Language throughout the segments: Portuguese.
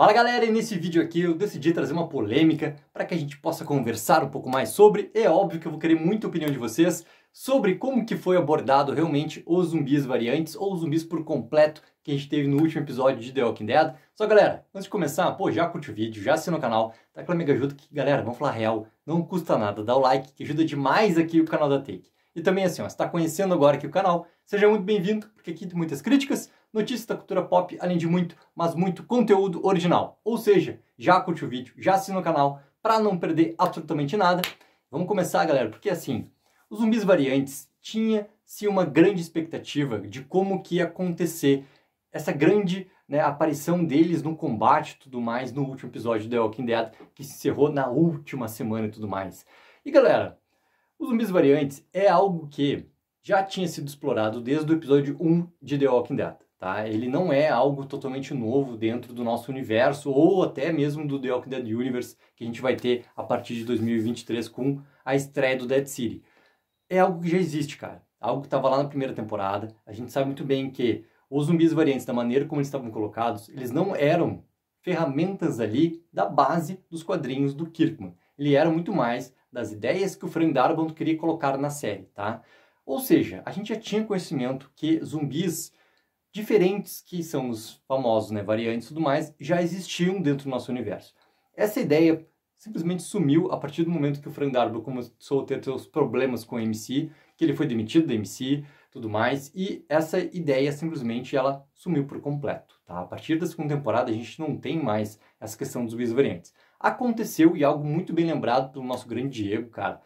Fala galera, e nesse vídeo aqui eu decidi trazer uma polêmica para que a gente possa conversar um pouco mais sobre. É óbvio que eu vou querer muita opinião de vocês sobre como que foi abordado realmente os zumbis variantes ou zumbis por completo que a gente teve no último episódio de The Walking Dead. Só galera, antes de começar, pô, já curte o vídeo, já assina o canal, dá tá aquela mega ajuda que, galera, vamos falar real, não custa nada, dá o like que ajuda demais aqui o canal da Take. E também assim, ó, se está conhecendo agora aqui o canal, seja muito bem-vindo, porque aqui tem muitas críticas, notícias da cultura pop, além de muito, mas muito conteúdo original. Ou seja, já curte o vídeo, já assina o canal para não perder absolutamente nada. Vamos começar, galera, porque assim, os zumbis variantes tinha se uma grande expectativa de como que ia acontecer essa grande né, aparição deles no combate e tudo mais no último episódio de The Walking Dead, que se encerrou na última semana e tudo mais. E galera, os zumbis variantes é algo que já tinha sido explorado desde o episódio 1 de The Walking Dead. Tá? Ele não é algo totalmente novo dentro do nosso universo ou até mesmo do The Walking Dead Universe que a gente vai ter a partir de 2023 com a estreia do Dead City. É algo que já existe, cara. Algo que estava lá na primeira temporada. A gente sabe muito bem que os zumbis variantes, da maneira como eles estavam colocados, eles não eram ferramentas ali da base dos quadrinhos do Kirkman. Ele era muito mais das ideias que o Frank Darabont queria colocar na série, tá? Ou seja, a gente já tinha conhecimento que zumbis diferentes, que são os famosos, né, variantes e tudo mais, já existiam dentro do nosso universo. Essa ideia simplesmente sumiu a partir do momento que o Frank Darbo começou a ter seus problemas com o MC, que ele foi demitido da MC, tudo mais, e essa ideia simplesmente ela sumiu por completo, tá? A partir da segunda temporada a gente não tem mais essa questão dos bisvariantes. Aconteceu e algo muito bem lembrado pelo nosso grande Diego, cara.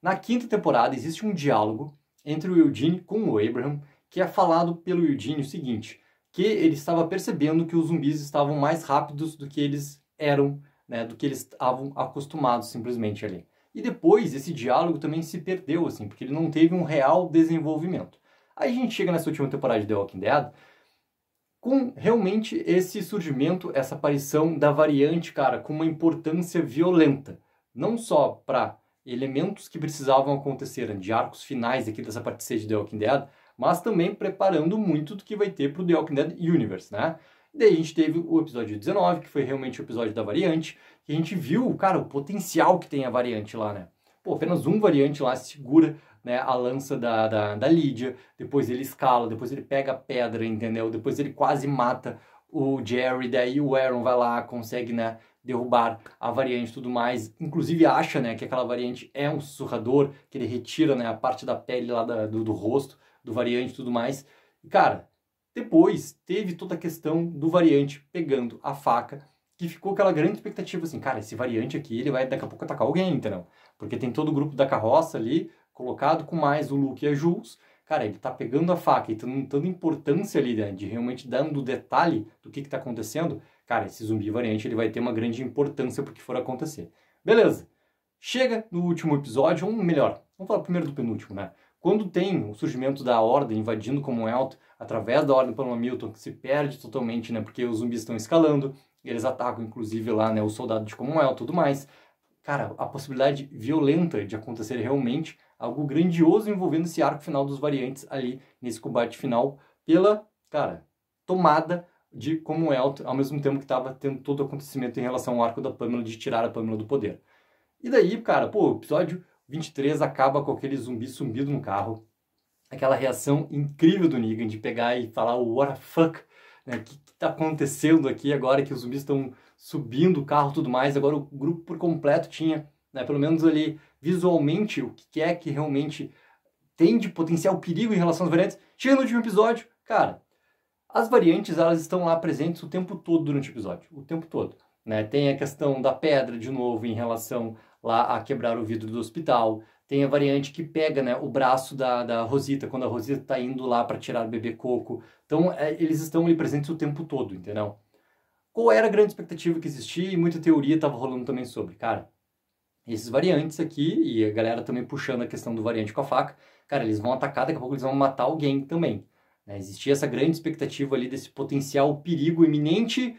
Na quinta temporada existe um diálogo entre o Eugene com o Abraham que é falado pelo Yudin o seguinte, que ele estava percebendo que os zumbis estavam mais rápidos do que eles eram, né, do que eles estavam acostumados simplesmente ali. E depois esse diálogo também se perdeu, assim, porque ele não teve um real desenvolvimento. Aí a gente chega nessa última temporada de The Walking Dead com realmente esse surgimento, essa aparição da variante, cara, com uma importância violenta. Não só para elementos que precisavam acontecer né, de arcos finais aqui dessa parte C de The Walking Dead, mas também preparando muito do que vai ter para o The Walking Dead Universe, né? Daí a gente teve o episódio 19, que foi realmente o episódio da variante, que a gente viu, cara, o potencial que tem a variante lá, né? Pô, apenas um variante lá segura né, a lança da, da, da Lídia, depois ele escala, depois ele pega a pedra, entendeu? Depois ele quase mata o Jerry, daí o Aaron vai lá, consegue, né, derrubar a variante e tudo mais. Inclusive acha, né, que aquela variante é um sussurrador, que ele retira, né, a parte da pele lá da, do, do rosto do variante e tudo mais. cara, depois teve toda a questão do variante pegando a faca, que ficou aquela grande expectativa assim, cara, esse variante aqui, ele vai daqui a pouco atacar alguém, entendeu? Porque tem todo o grupo da carroça ali, colocado com mais o Luke e a Jules. Cara, ele tá pegando a faca e tendo tanta importância ali, né, de realmente dando detalhe do que que tá acontecendo. Cara, esse zumbi variante, ele vai ter uma grande importância pro que for acontecer. Beleza. Chega no último episódio, ou melhor, vamos falar primeiro do penúltimo, né? Quando tem o surgimento da Horda invadindo Commonwealth através da Ordem o Milton, que se perde totalmente, né? Porque os zumbis estão escalando, eles atacam, inclusive, lá, né? O soldado de Commonwealth e tudo mais. Cara, a possibilidade violenta de acontecer realmente algo grandioso envolvendo esse arco final dos variantes ali nesse combate final pela, cara, tomada de Commonwealth ao mesmo tempo que estava tendo todo o acontecimento em relação ao arco da Pâmela de tirar a Pâmela do poder. E daí, cara, pô, episódio 23 acaba com aquele zumbi sumido no carro. Aquela reação incrível do Negan de pegar e falar o oh, what the fuck, né? O que, que tá acontecendo aqui agora que os zumbis estão subindo o carro e tudo mais. Agora o grupo por completo tinha, né, pelo menos ali visualmente, o que é que realmente tem de potencial perigo em relação às variantes. Chega no último episódio, cara, as variantes elas estão lá presentes o tempo todo durante o episódio, o tempo todo. Né? Tem a questão da pedra de novo em relação lá a quebrar o vidro do hospital. Tem a variante que pega né, o braço da, da Rosita, quando a Rosita está indo lá para tirar o bebê coco. Então, é, eles estão ali presentes o tempo todo, entendeu? Qual era a grande expectativa que existia e muita teoria estava rolando também sobre? Cara, esses variantes aqui, e a galera também puxando a questão do variante com a faca, cara, eles vão atacar, daqui a pouco eles vão matar alguém também. Né? Existia essa grande expectativa ali desse potencial perigo iminente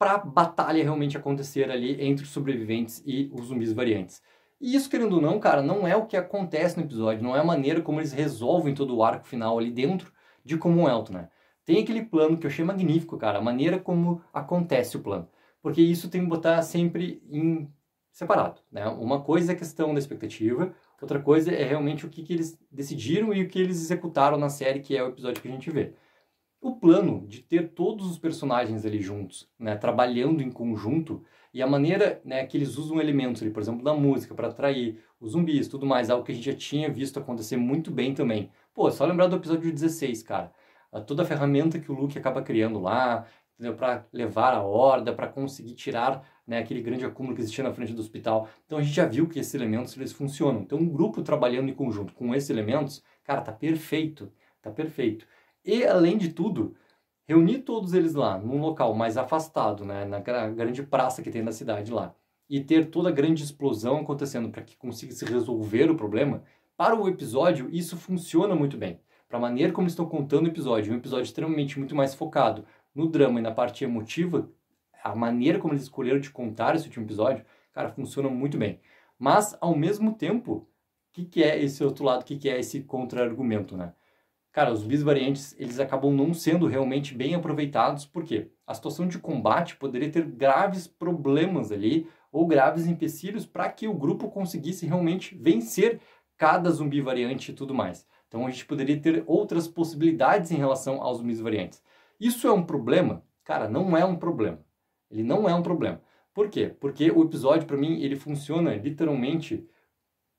para a batalha realmente acontecer ali entre os sobreviventes e os zumbis variantes. E isso, querendo ou não, cara, não é o que acontece no episódio, não é a maneira como eles resolvem todo o arco final ali dentro de Commonwealth, né? Tem aquele plano que eu achei magnífico, cara, a maneira como acontece o plano. Porque isso tem que botar sempre em separado, né? Uma coisa é a questão da expectativa, outra coisa é realmente o que, que eles decidiram e o que eles executaram na série, que é o episódio que a gente vê o plano de ter todos os personagens ali juntos, né, trabalhando em conjunto e a maneira né, que eles usam elementos ali, por exemplo, da música para atrair os zumbis, tudo mais, algo que a gente já tinha visto acontecer muito bem também. Pô, é só lembrar do episódio 16, cara. Toda a ferramenta que o Luke acaba criando lá, para levar a horda, para conseguir tirar né, aquele grande acúmulo que existia na frente do hospital. Então a gente já viu que esses elementos eles funcionam. Então um grupo trabalhando em conjunto com esses elementos, cara, tá perfeito, tá perfeito. E, além de tudo, reunir todos eles lá, num local mais afastado, né, na grande praça que tem na cidade lá, e ter toda a grande explosão acontecendo para que consiga se resolver o problema, para o episódio isso funciona muito bem. Para a maneira como estão contando o episódio, um episódio extremamente muito mais focado no drama e na parte emotiva, a maneira como eles escolheram de contar esse último episódio, cara, funciona muito bem. Mas, ao mesmo tempo, o que, que, é esse outro lado, o que, que é esse contra-argumento, né? cara, os bisvariantes eles acabam não sendo realmente bem aproveitados, porque a situação de combate poderia ter graves problemas ali ou graves empecilhos para que o grupo conseguisse realmente vencer cada zumbi variante e tudo mais. Então a gente poderia ter outras possibilidades em relação aos zumbis variantes. Isso é um problema? Cara, não é um problema. Ele não é um problema. Por quê? Porque o episódio para mim ele funciona literalmente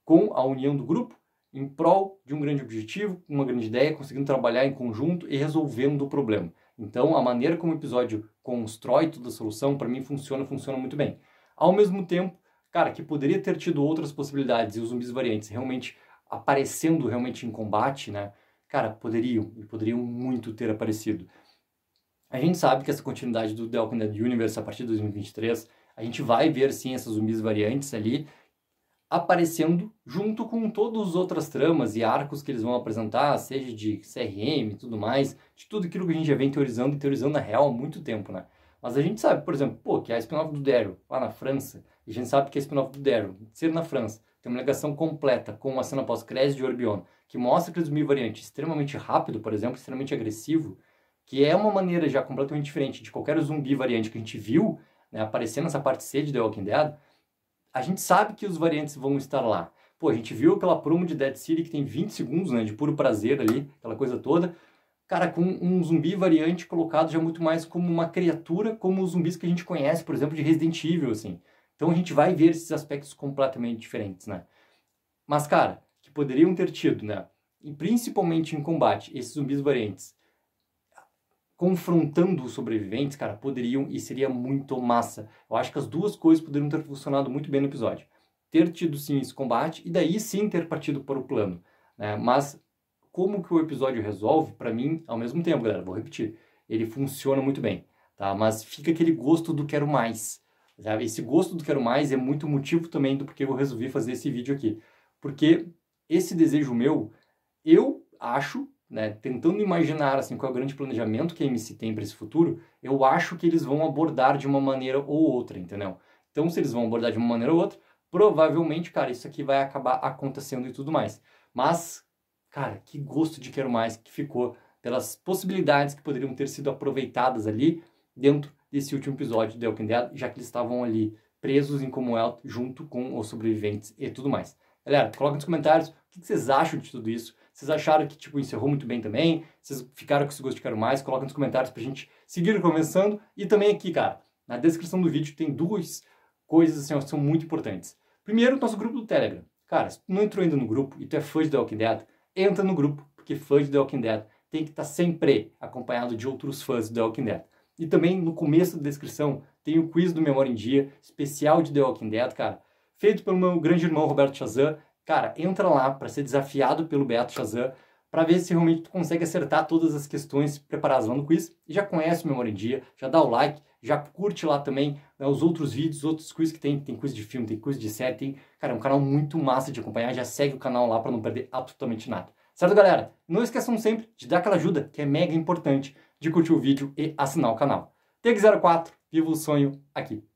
com a união do grupo em prol de um grande objetivo, uma grande ideia, conseguindo trabalhar em conjunto e resolvendo o problema. Então, a maneira como o episódio constrói toda a solução, para mim, funciona, funciona muito bem. Ao mesmo tempo, cara, que poderia ter tido outras possibilidades e os zumbis variantes realmente aparecendo realmente em combate, né? Cara, poderiam, poderiam muito ter aparecido. A gente sabe que essa continuidade do The Walking Dead Universe a partir de 2023, a gente vai ver sim essas zumbis variantes ali, aparecendo junto com todas as outras tramas e arcos que eles vão apresentar, seja de CRM e tudo mais, de tudo aquilo que a gente já vem teorizando e teorizando na real há muito tempo, né? Mas a gente sabe, por exemplo, pô, que a spin-off do Daryl lá na França, E a gente sabe que a spin-off do Daryl, ser na França, tem uma ligação completa com a cena pós-crédito de Orbion, que mostra que eles é variante extremamente rápido, por exemplo, extremamente agressivo, que é uma maneira já completamente diferente de qualquer zumbi variante que a gente viu, né, aparecer nessa parte C de The Walking Dead, a gente sabe que os variantes vão estar lá. Pô, a gente viu aquela promo de Dead City que tem 20 segundos, né, de puro prazer ali, aquela coisa toda. Cara, com um zumbi variante colocado já é muito mais como uma criatura, como os zumbis que a gente conhece, por exemplo, de Resident Evil, assim. Então a gente vai ver esses aspectos completamente diferentes, né? Mas, cara, que poderiam ter tido, né? E principalmente em combate, esses zumbis variantes confrontando os sobreviventes, cara, poderiam e seria muito massa. Eu acho que as duas coisas poderiam ter funcionado muito bem no episódio. Ter tido sim esse combate e daí sim ter partido para o plano. Né? Mas como que o episódio resolve, para mim, ao mesmo tempo, galera, vou repetir, ele funciona muito bem, tá? Mas fica aquele gosto do quero mais. Sabe? Esse gosto do quero mais é muito motivo também do porquê eu resolvi fazer esse vídeo aqui. Porque esse desejo meu, eu acho né, tentando imaginar assim qual é o grande planejamento que a MC tem para esse futuro, eu acho que eles vão abordar de uma maneira ou outra, entendeu? Então, se eles vão abordar de uma maneira ou outra, provavelmente, cara, isso aqui vai acabar acontecendo e tudo mais. Mas, cara, que gosto de quero mais que ficou pelas possibilidades que poderiam ter sido aproveitadas ali dentro desse último episódio do Walking Dead, já que eles estavam ali presos em Commonwealth junto com os sobreviventes e tudo mais. Galera, coloca nos comentários o que vocês acham de tudo isso? Vocês acharam que, tipo, encerrou muito bem também? Vocês ficaram com esse gosto de quero mais? Coloca nos comentários pra gente seguir conversando. E também aqui, cara, na descrição do vídeo tem duas coisas, assim, que são muito importantes. Primeiro, nosso grupo do Telegram. Cara, se tu não entrou ainda no grupo e tu é fã de The Walking Dead, entra no grupo, porque fã de The Walking Dead tem que estar tá sempre acompanhado de outros fãs de The Walking Dead. E também, no começo da descrição, tem o quiz do Memória em Dia, especial de The Walking Dead, cara, feito pelo meu grande irmão Roberto Chazan, Cara, entra lá para ser desafiado pelo Beto Shazam para ver se realmente tu consegue acertar todas as questões preparadas lá no quiz. E já conhece o Memória em Dia, já dá o like, já curte lá também né, os outros vídeos, outros quiz que tem, tem quiz de filme, tem quiz de série, tem, cara, é um canal muito massa de acompanhar, já segue o canal lá para não perder absolutamente nada. Certo, galera? Não esqueçam sempre de dar aquela ajuda, que é mega importante, de curtir o vídeo e assinar o canal. TX04, viva o sonho aqui.